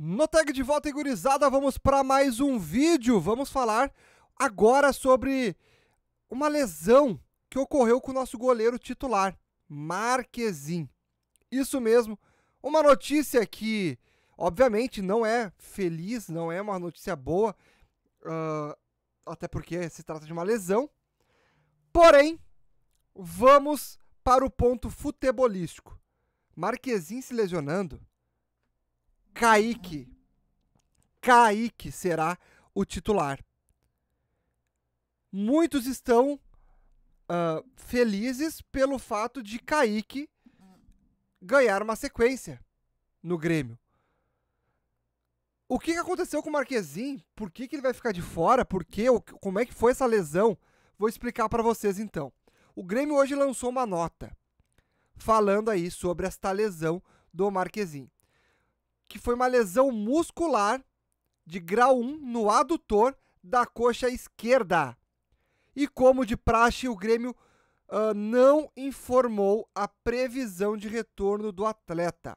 No Tag de Volta gurizada, vamos para mais um vídeo. Vamos falar agora sobre uma lesão que ocorreu com o nosso goleiro titular, Marquezin. Isso mesmo, uma notícia que, obviamente, não é feliz, não é uma notícia boa, uh, até porque se trata de uma lesão. Porém, vamos para o ponto futebolístico. Marquezin se lesionando Kaique. Kaique será o titular. Muitos estão uh, felizes pelo fato de Kaique ganhar uma sequência no Grêmio. O que, aconteceu com o Marquezinho? Por que, que ele vai ficar de fora? Por que? Como é que foi essa lesão? Vou explicar para vocês então. O Grêmio hoje lançou uma nota falando aí sobre esta lesão do Marquezinho que foi uma lesão muscular de grau 1 no adutor da coxa esquerda. E como de praxe, o Grêmio uh, não informou a previsão de retorno do atleta,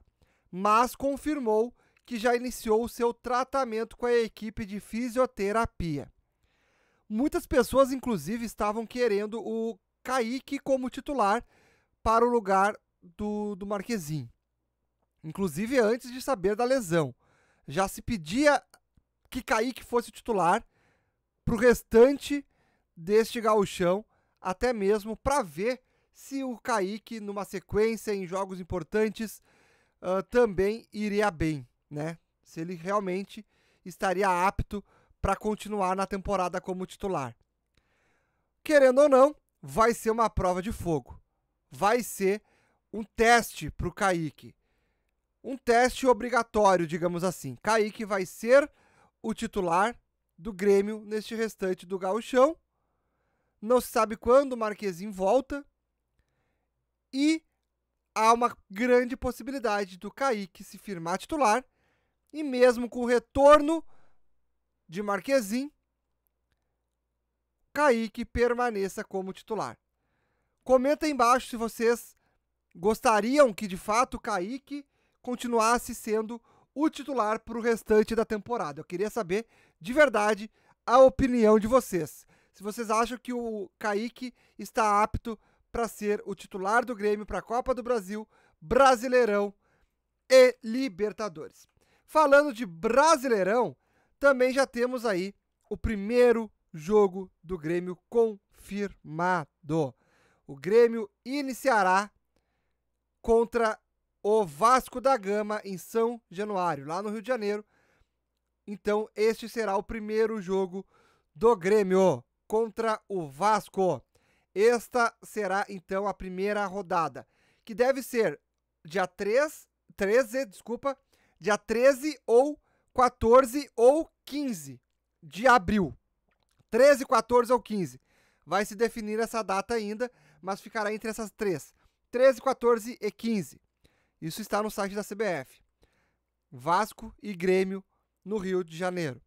mas confirmou que já iniciou o seu tratamento com a equipe de fisioterapia. Muitas pessoas, inclusive, estavam querendo o Kaique como titular para o lugar do, do Marquezinho inclusive antes de saber da lesão. Já se pedia que Kaique fosse titular para o restante deste gauchão, até mesmo para ver se o Kaique, numa sequência em jogos importantes, uh, também iria bem, né? Se ele realmente estaria apto para continuar na temporada como titular. Querendo ou não, vai ser uma prova de fogo. Vai ser um teste para o Kaique um teste obrigatório, digamos assim. Kaique vai ser o titular do Grêmio neste restante do gauchão. Não se sabe quando o Marquezinho volta. E há uma grande possibilidade do Kaique se firmar titular. E mesmo com o retorno de Marquezinho, Kaique permaneça como titular. Comenta aí embaixo se vocês gostariam que de fato Kaique continuasse sendo o titular para o restante da temporada. Eu queria saber, de verdade, a opinião de vocês. Se vocês acham que o Kaique está apto para ser o titular do Grêmio para a Copa do Brasil, Brasileirão e Libertadores. Falando de Brasileirão, também já temos aí o primeiro jogo do Grêmio confirmado. O Grêmio iniciará contra o Vasco da Gama em São Januário, lá no Rio de Janeiro. Então, este será o primeiro jogo do Grêmio contra o Vasco. Esta será então a primeira rodada, que deve ser dia 3, 13, desculpa, dia 13 ou 14 ou 15 de abril. 13, 14 ou 15. Vai se definir essa data ainda, mas ficará entre essas três. 13, 14 e 15. Isso está no site da CBF. Vasco e Grêmio no Rio de Janeiro.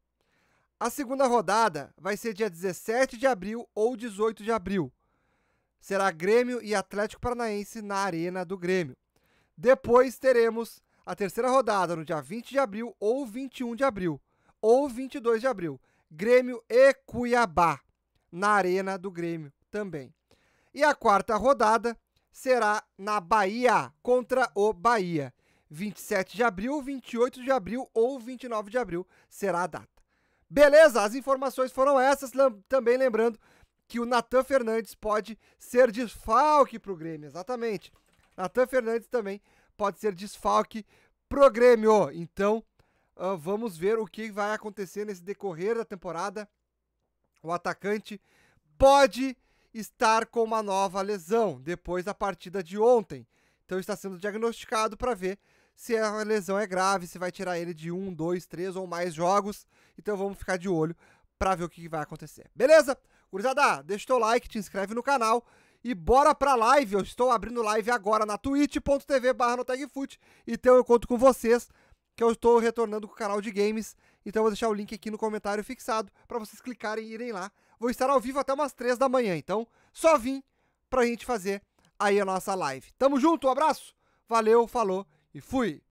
A segunda rodada vai ser dia 17 de abril ou 18 de abril. Será Grêmio e Atlético Paranaense na Arena do Grêmio. Depois teremos a terceira rodada no dia 20 de abril ou 21 de abril ou 22 de abril. Grêmio e Cuiabá na Arena do Grêmio também. E a quarta rodada será na Bahia, contra o Bahia. 27 de abril, 28 de abril ou 29 de abril será a data. Beleza, as informações foram essas. Também lembrando que o Natan Fernandes pode ser desfalque para o Grêmio, exatamente. Natan Fernandes também pode ser desfalque pro Grêmio. Então, uh, vamos ver o que vai acontecer nesse decorrer da temporada. O atacante pode estar com uma nova lesão depois da partida de ontem. Então está sendo diagnosticado para ver se a lesão é grave, se vai tirar ele de um, dois, três ou mais jogos. Então vamos ficar de olho para ver o que vai acontecer. Beleza? Gurizada, deixa o teu like, te inscreve no canal e bora pra live. Eu estou abrindo live agora na twitch.tv barra no e Então eu conto com vocês que eu estou retornando com o canal de games. Então eu vou deixar o link aqui no comentário fixado para vocês clicarem e irem lá. Vou estar ao vivo até umas 3 da manhã, então só vim pra gente fazer aí a nossa live. Tamo junto, um abraço, valeu, falou e fui!